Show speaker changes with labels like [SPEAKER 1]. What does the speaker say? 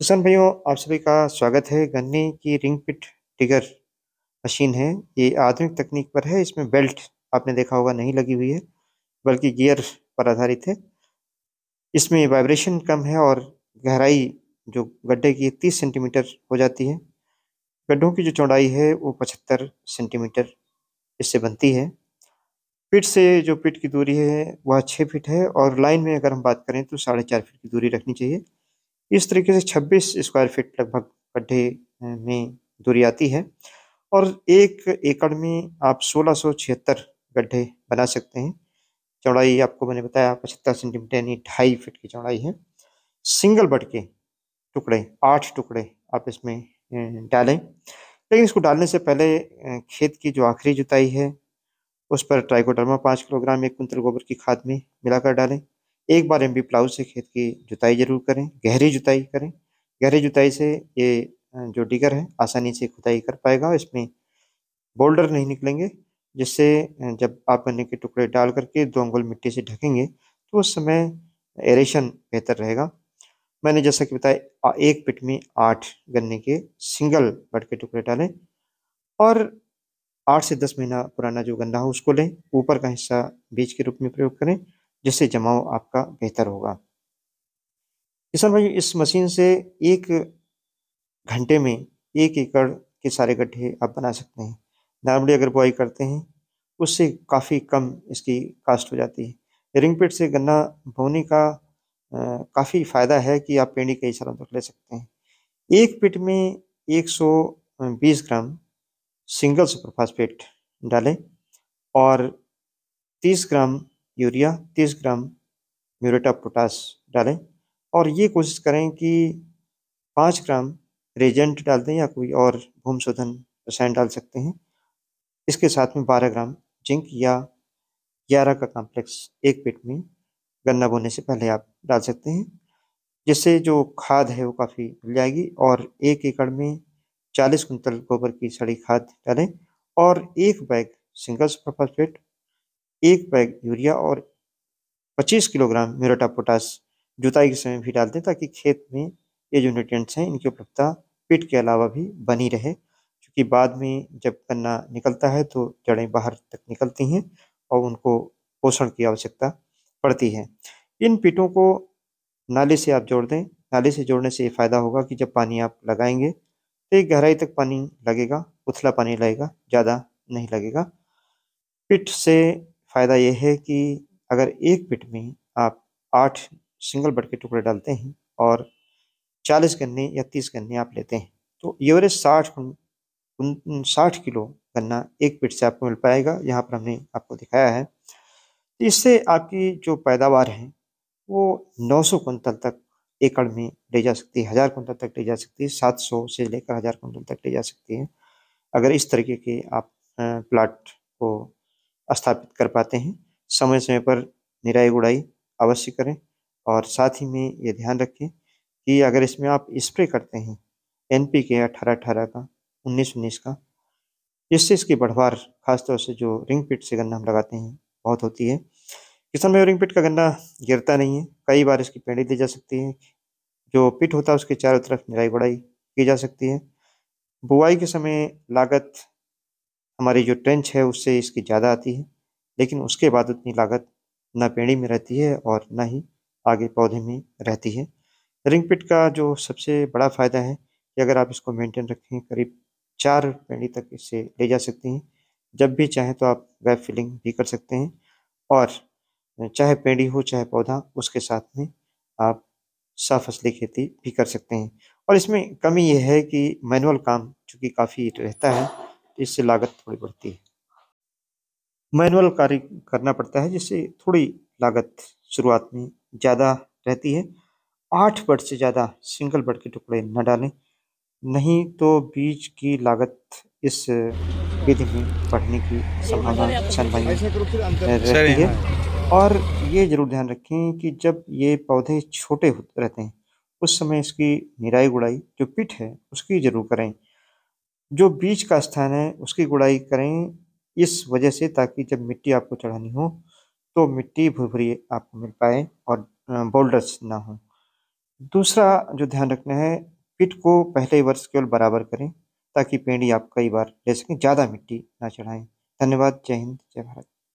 [SPEAKER 1] किसान भाइयों आप सभी का स्वागत है गन्ने की रिंग पिट टिगर मशीन है ये आधुनिक तकनीक पर है इसमें बेल्ट आपने देखा होगा नहीं लगी हुई है बल्कि गियर पर आधारित है इसमें वाइब्रेशन कम है और गहराई जो गड्ढे की तीस सेंटीमीटर हो जाती है गड्ढों की जो चौड़ाई है वो पचहत्तर सेंटीमीटर इससे बनती है पिट से जो पिट की दूरी है वह छः फिट है और लाइन में अगर हम बात करें तो साढ़े चार फीट की दूरी रखनी चाहिए इस तरीके से 26 स्क्वायर फीट लगभग गड्ढे में दूरी आती है और एक एकड़ में आप सोलह गड्ढे बना सकते हैं चौड़ाई आपको मैंने बताया पचहत्तर सेंटीमीटर यानी ढाई फीट की चौड़ाई है सिंगल बट के टुकड़े आठ टुकड़े आप इसमें डालें लेकिन इसको डालने से पहले खेत की जो आखिरी जुताई है उस पर ट्राइकोडर्मा पाँच किलोग्राम एक कुंतल गोबर की खाद में मिलाकर डालें एक बार एम प्लाउ से खेत की जुताई जरूर करें गहरी जुताई करें गहरी जुताई से ये जो डिगर है आसानी से खुदाई कर पाएगा इसमें बोल्डर नहीं निकलेंगे जिससे जब आप गन्ने के टुकड़े डाल करके दो अंगुल मिट्टी से ढकेंगे तो उस समय एरेशन बेहतर रहेगा मैंने जैसा कि बताया एक पिट में आठ गन्ने के सिंगल बट के टुकड़े डालें और आठ से दस महीना पुराना जो गन्ना हो उसको लें ऊपर का हिस्सा बीज के रूप में प्रयोग करें जिससे जमाव आपका बेहतर होगा किसान भाई इस मशीन से एक घंटे में एक एकड़ के सारे गड्ढे आप बना सकते हैं नॉर्मली अगर बुआई करते हैं उससे काफ़ी कम इसकी कास्ट हो जाती है रिंग पेट से गन्ना बोने का काफ़ी फ़ायदा है कि आप पेड़ी कई सालों तक ले सकते हैं एक पिट में 120 ग्राम सिंगल सुपरफास्फेट डालें और 30 gram urea 30 gram muriate of potash डालें और ये कोशिश करें कि पाँच ग्राम रेजेंट डाल दें या कोई और भूम शोधन रसायन डाल सकते हैं इसके साथ में बारह ग्राम जिंक या ग्यारह का कॉम्प्लेक्स एक पेट में गन्ना बोने से पहले आप डाल सकते हैं जिससे जो खाद है वो काफ़ी मिल जाएगी और एक एकड़ में चालीस कुंतल गोबर की सड़ी खाद डालें और एक बैग सिंगल सुपरफास्फेट एक बैग यूरिया और 25 किलोग्राम म्यूरेटा पोटास जुताई के समय भी डालते हैं ताकि खेत में ये जो न्यूट्रिएंट्स हैं इनकी उपलब्धता पिट के अलावा भी बनी रहे क्योंकि बाद में जब गन्ना निकलता है तो जड़ें बाहर तक निकलती हैं और उनको पोषण की आवश्यकता पड़ती है इन पिटों को नाले से आप जोड़ दें नाले से जोड़ने से ये फ़ायदा होगा कि जब पानी आप लगाएंगे तो एक गहराई तक पानी लगेगा उथला पानी लगेगा ज़्यादा नहीं लगेगा पिट से फ़ायदा ये है कि अगर एक पिट में आप आठ सिंगल बट के टुकड़े डालते हैं और चालीस गन्ने या तीस गन्ने आप लेते हैं तो एवरेज साठ साठ किलो गन्ना एक पिट से आपको मिल पाएगा यहाँ पर हमने आपको दिखाया है तो इससे आपकी जो पैदावार है वो 900 कुंतल तक एकड़ में ले जा सकती है हज़ार कुंतल तक ले जा सकती है 700 से लेकर हज़ार कुंतल तक ले जा सकती है अगर इस तरीके के आप प्लाट को स्थापित कर पाते हैं समय समय पर निराई गुड़ाई अवश्य करें और साथ ही में ये ध्यान रखें कि अगर इसमें आप स्प्रे करते हैं एन पी के अठारह अठारह का उन्नीस उन्नीस का इससे इसकी बढ़वार खासतौर से जो रिंग पिट से गन्ना हम लगाते हैं बहुत होती है किसान में रिंग पिट का गन्ना गिरता नहीं है कई बार इसकी पेड़ी दी जा सकती है जो पिट होता है उसके चारों तरफ निराई गुड़ाई की जा सकती है बुआई के समय लागत हमारी जो ट्रेंच है उससे इसकी ज़्यादा आती है लेकिन उसके बाद उतनी लागत ना पेड़ी में रहती है और ना ही आगे पौधे में रहती है रिंग पिट का जो सबसे बड़ा फ़ायदा है कि अगर आप इसको मेंटेन रखें करीब चार पेड़ी तक इसे ले जा सकती हैं जब भी चाहें तो आप गैप फिलिंग भी कर सकते हैं और चाहे पेड़ी हो चाहे पौधा उसके साथ में आप साफ फसली खेती भी कर सकते हैं और इसमें कमी यह है कि मैनुअल काम चूँकि काफ़ी रहता है इससे लागत थोड़ी बढ़ती है मैनुअल कार्य करना पड़ता है जिससे थोड़ी लागत शुरुआत में ज़्यादा रहती है आठ बट से ज़्यादा सिंगल बट के टुकड़े न डालें नहीं तो बीज की लागत इस विधि में बढ़ने की संभावना संभावना रहती है और ये जरूर ध्यान रखें कि जब ये पौधे छोटे रहते हैं उस समय इसकी निराई गुड़ाई जो पिट है उसकी जरूर करें जो बीच का स्थान है उसकी गुड़ाई करें इस वजह से ताकि जब मिट्टी आपको चढ़ानी हो तो मिट्टी भुरभुरी आपको मिल पाए और बोल्डर्स ना हो दूसरा जो ध्यान रखना है पिट को पहले वर्ष केवल बराबर करें ताकि पेड़ी आप कई बार ले सकें ज़्यादा मिट्टी ना चढ़ाएं धन्यवाद जय हिंद जय भारत